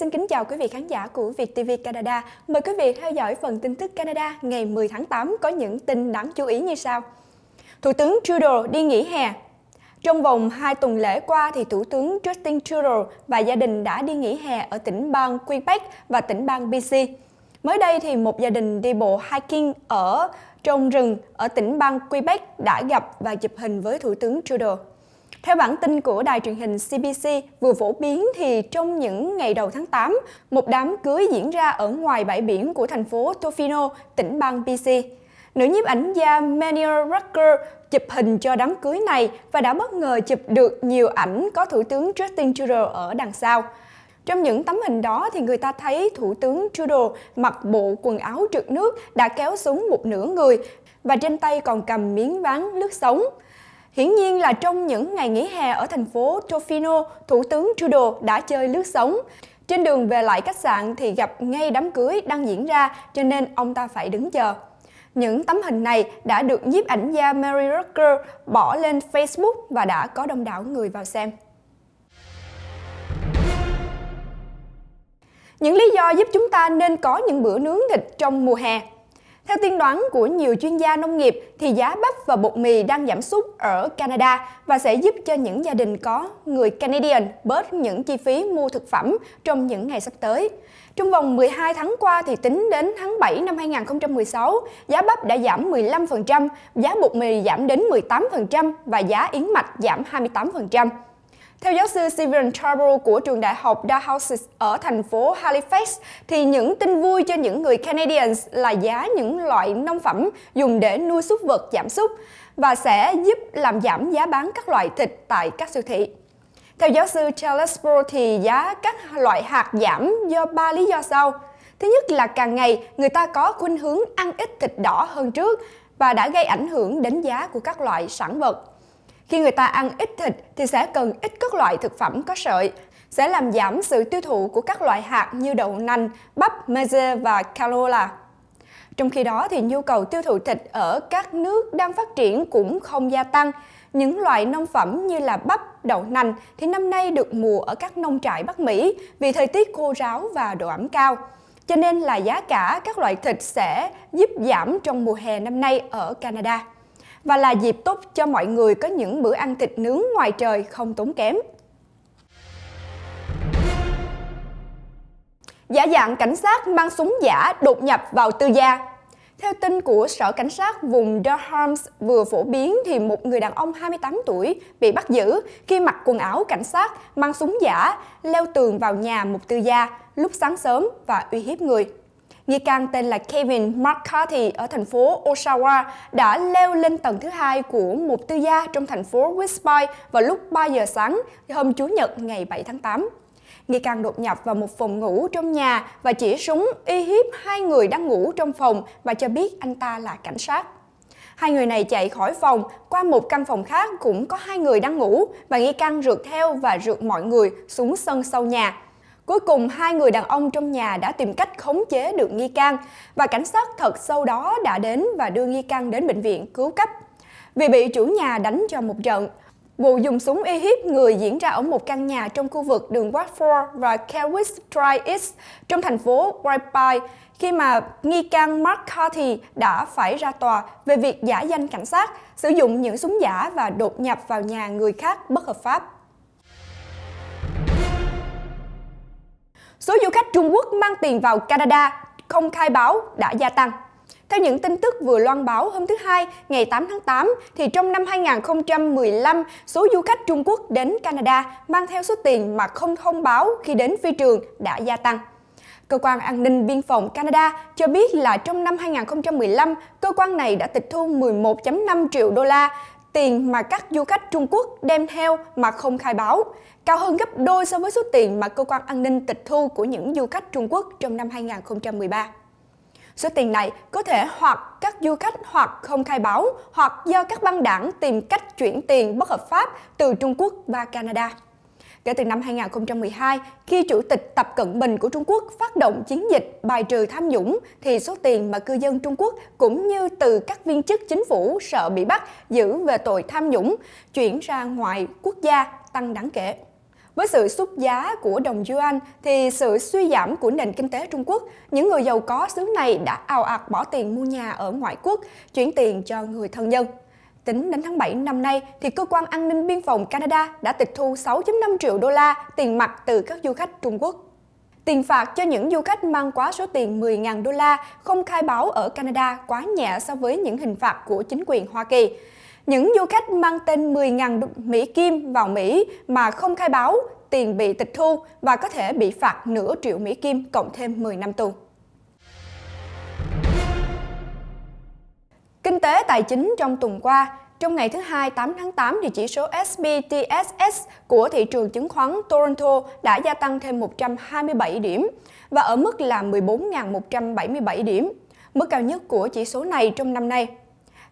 xin kính chào quý vị khán giả của Việt TV Canada. Mời quý vị theo dõi phần tin tức Canada ngày 10 tháng 8 có những tin đáng chú ý như sau. Thủ tướng Trudeau đi nghỉ hè. Trong vòng 2 tuần lễ qua thì Thủ tướng Justin Trudeau và gia đình đã đi nghỉ hè ở tỉnh bang Quebec và tỉnh bang BC. Mới đây thì một gia đình đi bộ hiking ở trong rừng ở tỉnh bang Quebec đã gặp và chụp hình với Thủ tướng Trudeau. Theo bản tin của đài truyền hình CBC vừa phổ biến thì trong những ngày đầu tháng 8, một đám cưới diễn ra ở ngoài bãi biển của thành phố Tofino, tỉnh bang BC. Nữ nhiếp ảnh gia Manuel Rucker chụp hình cho đám cưới này và đã bất ngờ chụp được nhiều ảnh có Thủ tướng Justin Trudeau ở đằng sau. Trong những tấm hình đó thì người ta thấy Thủ tướng Trudeau mặc bộ quần áo trượt nước đã kéo xuống một nửa người và trên tay còn cầm miếng ván lướt sống. Hiển nhiên là trong những ngày nghỉ hè ở thành phố Tofino, Thủ tướng Trudeau đã chơi lướt sóng. Trên đường về lại khách sạn thì gặp ngay đám cưới đang diễn ra cho nên ông ta phải đứng chờ. Những tấm hình này đã được nhiếp ảnh gia Mary Rucker bỏ lên Facebook và đã có đông đảo người vào xem. Những lý do giúp chúng ta nên có những bữa nướng thịt trong mùa hè theo tiên đoán của nhiều chuyên gia nông nghiệp thì giá bắp và bột mì đang giảm sút ở Canada và sẽ giúp cho những gia đình có người Canadian bớt những chi phí mua thực phẩm trong những ngày sắp tới. Trong vòng 12 tháng qua thì tính đến tháng 7 năm 2016, giá bắp đã giảm 15%, giá bột mì giảm đến 18% và giá yến mạch giảm 28%. Theo giáo sư Steven Charbrough của trường đại học Dalhousie ở thành phố Halifax, thì những tin vui cho những người Canadians là giá những loại nông phẩm dùng để nuôi súc vật giảm sút và sẽ giúp làm giảm giá bán các loại thịt tại các siêu thị. Theo giáo sư Charles Bro thì giá các loại hạt giảm do ba lý do sau. Thứ nhất là càng ngày người ta có khuynh hướng ăn ít thịt đỏ hơn trước và đã gây ảnh hưởng đến giá của các loại sản vật. Khi người ta ăn ít thịt thì sẽ cần ít các loại thực phẩm có sợi, sẽ làm giảm sự tiêu thụ của các loại hạt như đậu nành, bắp, meze và canola. Trong khi đó thì nhu cầu tiêu thụ thịt ở các nước đang phát triển cũng không gia tăng. Những loại nông phẩm như là bắp, đậu nành thì năm nay được mùa ở các nông trại Bắc Mỹ vì thời tiết khô ráo và độ ẩm cao. Cho nên là giá cả các loại thịt sẽ giúp giảm trong mùa hè năm nay ở Canada và là dịp tốt cho mọi người có những bữa ăn thịt nướng ngoài trời không tốn kém. Giả dạng cảnh sát mang súng giả đột nhập vào tư gia, theo tin của Sở Cảnh sát vùng Durham vừa phổ biến thì một người đàn ông 28 tuổi bị bắt giữ khi mặc quần áo cảnh sát, mang súng giả, leo tường vào nhà một tư gia lúc sáng sớm và uy hiếp người. Nghi can tên là Kevin McCarthy ở thành phố Oshawa đã leo lên tầng thứ hai của một tư gia trong thành phố West vào lúc 3 giờ sáng hôm Chủ nhật ngày 7 tháng 8. Nghi can đột nhập vào một phòng ngủ trong nhà và chỉ súng uy hiếp hai người đang ngủ trong phòng và cho biết anh ta là cảnh sát. Hai người này chạy khỏi phòng, qua một căn phòng khác cũng có hai người đang ngủ và nghi can rượt theo và rượt mọi người xuống sân sau nhà Cuối cùng, hai người đàn ông trong nhà đã tìm cách khống chế được nghi can và cảnh sát thật sau đó đã đến và đưa nghi can đến bệnh viện cứu cấp. Vì bị chủ nhà đánh cho một trận, Vụ dùng súng uy hiếp người diễn ra ở một căn nhà trong khu vực đường Watford và Kerwick Drive East trong thành phố Whitby khi mà nghi can Mark Carthy đã phải ra tòa về việc giả danh cảnh sát, sử dụng những súng giả và đột nhập vào nhà người khác bất hợp pháp. Số du khách Trung Quốc mang tiền vào Canada không khai báo đã gia tăng. Theo những tin tức vừa loan báo hôm thứ Hai, ngày 8 tháng 8, thì trong năm 2015, số du khách Trung Quốc đến Canada mang theo số tiền mà không thông báo khi đến phi trường đã gia tăng. Cơ quan An ninh Biên phòng Canada cho biết là trong năm 2015, cơ quan này đã tịch thu 11.5 triệu đô la tiền mà các du khách Trung Quốc đem theo mà không khai báo, cao hơn gấp đôi so với số tiền mà cơ quan an ninh tịch thu của những du khách Trung Quốc trong năm 2013. Số tiền này có thể hoặc các du khách hoặc không khai báo, hoặc do các băng đảng tìm cách chuyển tiền bất hợp pháp từ Trung Quốc và Canada kể từ năm 2012 khi Chủ tịch Tập Cận Bình của Trung Quốc phát động chiến dịch bài trừ tham nhũng thì số tiền mà cư dân Trung Quốc cũng như từ các viên chức chính phủ sợ bị bắt giữ về tội tham nhũng chuyển ra ngoài quốc gia tăng đáng kể. Với sự sút giá của đồng yuan thì sự suy giảm của nền kinh tế Trung Quốc, những người giàu có xứ này đã ào ạt bỏ tiền mua nhà ở ngoại quốc, chuyển tiền cho người thân nhân. Tính đến tháng 7 năm nay, thì cơ quan an ninh biên phòng Canada đã tịch thu 6.5 triệu đô la tiền mặt từ các du khách Trung Quốc. Tiền phạt cho những du khách mang quá số tiền 10.000 đô la không khai báo ở Canada quá nhẹ so với những hình phạt của chính quyền Hoa Kỳ. Những du khách mang tên 10.000 Mỹ Kim vào Mỹ mà không khai báo, tiền bị tịch thu và có thể bị phạt nửa triệu Mỹ Kim cộng thêm 10 năm tù. Kinh tế tài chính trong tuần qua, trong ngày thứ Hai 8 tháng 8 thì chỉ số SBTSS của thị trường chứng khoán Toronto đã gia tăng thêm 127 điểm và ở mức là 14.177 điểm, mức cao nhất của chỉ số này trong năm nay.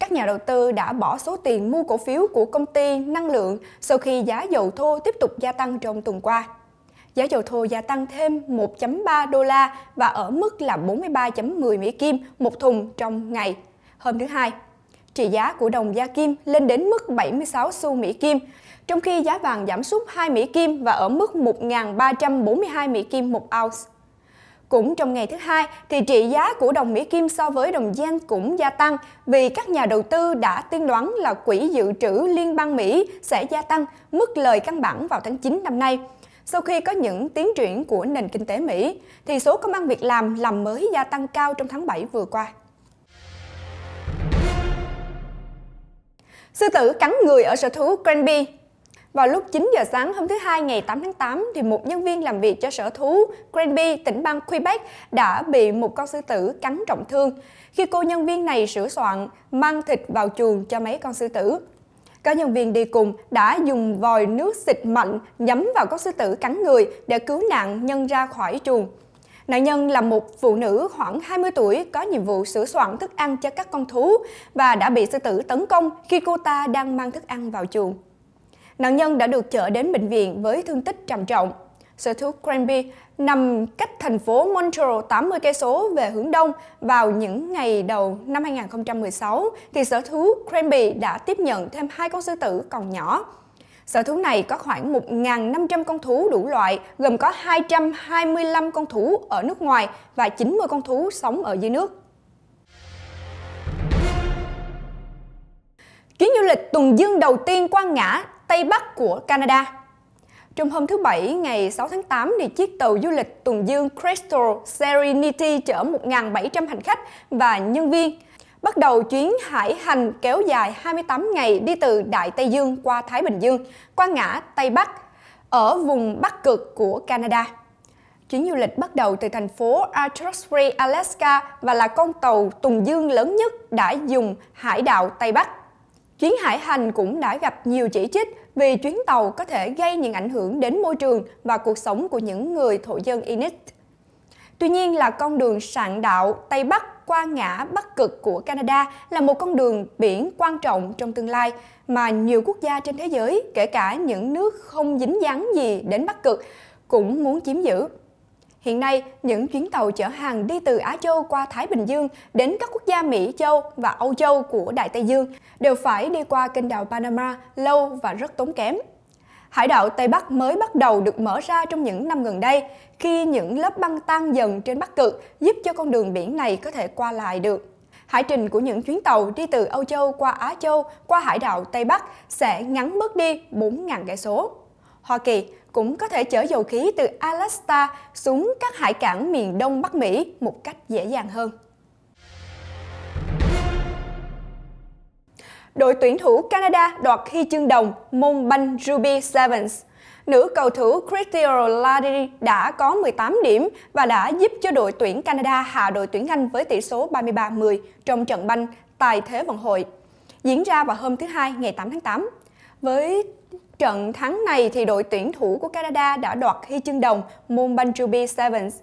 Các nhà đầu tư đã bỏ số tiền mua cổ phiếu của công ty năng lượng sau khi giá dầu thô tiếp tục gia tăng trong tuần qua. Giá dầu thô gia tăng thêm 1.3 đô la và ở mức là 43.10 Mỹ Kim một thùng trong ngày hôm thứ Hai. Trị giá của đồng gia kim lên đến mức 76 xu Mỹ Kim, trong khi giá vàng giảm sút 2 Mỹ Kim và ở mức 1.342 Mỹ Kim một ounce. Cũng trong ngày thứ hai, thì trị giá của đồng Mỹ Kim so với đồng Yen cũng gia tăng vì các nhà đầu tư đã tiên đoán là quỹ dự trữ Liên bang Mỹ sẽ gia tăng mức lời căn bản vào tháng 9 năm nay. Sau khi có những tiến triển của nền kinh tế Mỹ, thì số công an việc làm làm mới gia tăng cao trong tháng 7 vừa qua. Sư tử cắn người ở sở thú Granby vào lúc 9 giờ sáng hôm thứ Hai ngày 8 tháng 8, thì một nhân viên làm việc cho sở thú Granby, tỉnh bang Quebec đã bị một con sư tử cắn trọng thương khi cô nhân viên này sửa soạn mang thịt vào chuồng cho mấy con sư tử. Các nhân viên đi cùng đã dùng vòi nước xịt mạnh nhắm vào con sư tử cắn người để cứu nạn nhân ra khỏi chuồng. Nạn nhân là một phụ nữ khoảng 20 tuổi có nhiệm vụ sửa soạn thức ăn cho các con thú và đã bị sư tử tấn công khi cô ta đang mang thức ăn vào chuồng. Nạn nhân đã được chở đến bệnh viện với thương tích trầm trọng. Sở thú Granby nằm cách thành phố Montreal 80 cây số về hướng đông vào những ngày đầu năm 2016 thì sở thú Granby đã tiếp nhận thêm hai con sư tử còn nhỏ Sở thú này có khoảng 1.500 con thú đủ loại, gồm có 225 con thú ở nước ngoài và 90 con thú sống ở dưới nước. Chuyến du lịch tuần dương đầu tiên qua ngã Tây Bắc của Canada trong hôm thứ Bảy ngày 6 tháng 8, thì chiếc tàu du lịch tuần dương Crystal Serenity chở 1.700 hành khách và nhân viên bắt đầu chuyến hải hành kéo dài 28 ngày đi từ Đại Tây Dương qua Thái Bình Dương, qua ngã Tây Bắc, ở vùng Bắc Cực của Canada. Chuyến du lịch bắt đầu từ thành phố Artursbury, Alaska và là con tàu Tùng Dương lớn nhất đã dùng hải đạo Tây Bắc. Chuyến hải hành cũng đã gặp nhiều chỉ trích vì chuyến tàu có thể gây những ảnh hưởng đến môi trường và cuộc sống của những người thổ dân Inuit. Tuy nhiên là con đường sạn đạo Tây Bắc qua ngã Bắc Cực của Canada là một con đường biển quan trọng trong tương lai mà nhiều quốc gia trên thế giới, kể cả những nước không dính dáng gì đến Bắc Cực, cũng muốn chiếm giữ. Hiện nay, những chuyến tàu chở hàng đi từ Á Châu qua Thái Bình Dương đến các quốc gia Mỹ Châu và Âu Châu của Đại Tây Dương đều phải đi qua kênh đào Panama lâu và rất tốn kém. Hải đảo Tây Bắc mới bắt đầu được mở ra trong những năm gần đây khi những lớp băng tan dần trên Bắc Cực giúp cho con đường biển này có thể qua lại được. Hải trình của những chuyến tàu đi từ Âu Châu qua Á Châu qua hải đảo Tây Bắc sẽ ngắn bớt đi 4.000 cây số. Hoa Kỳ cũng có thể chở dầu khí từ Alaska xuống các hải cảng miền Đông Bắc Mỹ một cách dễ dàng hơn. Đội tuyển thủ Canada đoạt huy chương đồng môn banh Ruby Sevens. Nữ cầu thủ Christia Lardy đã có 18 điểm và đã giúp cho đội tuyển Canada hạ đội tuyển Anh với tỷ số 33-10 trong trận banh tại Thế vận hội diễn ra vào hôm thứ Hai ngày 8 tháng 8. Với trận thắng này thì đội tuyển thủ của Canada đã đoạt huy chương đồng môn banh Ruby Sevens.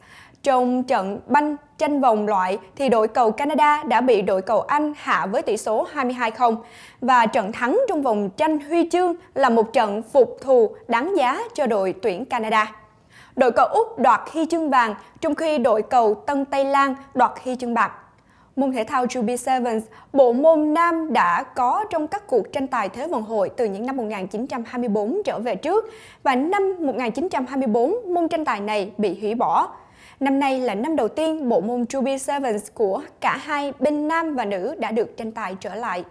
Trong trận banh tranh vòng loại thì đội cầu Canada đã bị đội cầu Anh hạ với tỷ số 22-0 và trận thắng trong vòng tranh huy chương là một trận phục thù đáng giá cho đội tuyển Canada. Đội cầu Úc đoạt huy chương vàng trong khi đội cầu Tân Tây Lan đoạt huy chương bạc. Môn thể thao Ruby Sevens, bộ môn nam đã có trong các cuộc tranh tài Thế vận hội từ những năm 1924 trở về trước và năm 1924 môn tranh tài này bị hủy bỏ Năm nay là năm đầu tiên bộ môn Ruby Sevens của cả hai bên nam và nữ đã được tranh tài trở lại.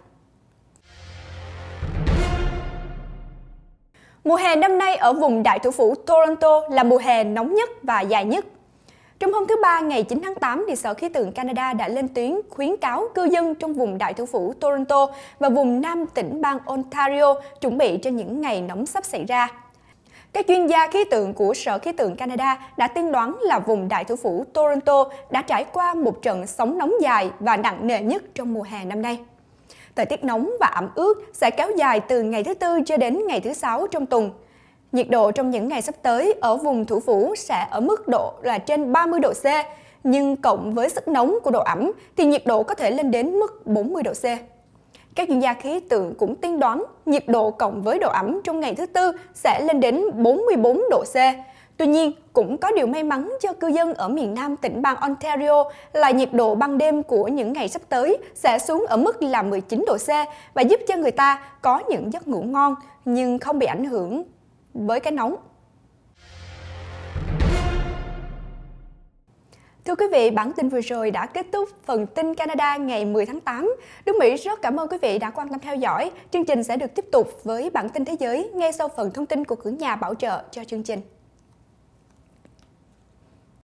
Mùa hè năm nay ở vùng đại thủ phủ Toronto là mùa hè nóng nhất và dài nhất. Trong hôm thứ Ba ngày 9 tháng 8, thì Sở Khí tượng Canada đã lên tuyến khuyến cáo cư dân trong vùng đại thủ phủ Toronto và vùng nam tỉnh bang Ontario chuẩn bị cho những ngày nóng sắp xảy ra. Các chuyên gia khí tượng của Sở Khí tượng Canada đã tiên đoán là vùng đại thủ phủ Toronto đã trải qua một trận sóng nóng dài và nặng nề nhất trong mùa hè năm nay. Thời tiết nóng và ẩm ướt sẽ kéo dài từ ngày thứ Tư cho đến ngày thứ Sáu trong tuần. Nhiệt độ trong những ngày sắp tới ở vùng thủ phủ sẽ ở mức độ là trên 30 độ C, nhưng cộng với sức nóng của độ ẩm thì nhiệt độ có thể lên đến mức 40 độ C. Các chuyên gia khí tượng cũng tiên đoán nhiệt độ cộng với độ ẩm trong ngày thứ tư sẽ lên đến 44 độ C. Tuy nhiên, cũng có điều may mắn cho cư dân ở miền nam tỉnh bang Ontario là nhiệt độ ban đêm của những ngày sắp tới sẽ xuống ở mức là 19 độ C và giúp cho người ta có những giấc ngủ ngon nhưng không bị ảnh hưởng với cái nóng. Thưa quý vị, bản tin vừa rồi đã kết thúc phần tin Canada ngày 10 tháng 8. Đức Mỹ rất cảm ơn quý vị đã quan tâm theo dõi. Chương trình sẽ được tiếp tục với bản tin thế giới ngay sau phần thông tin của cửa nhà bảo trợ cho chương trình.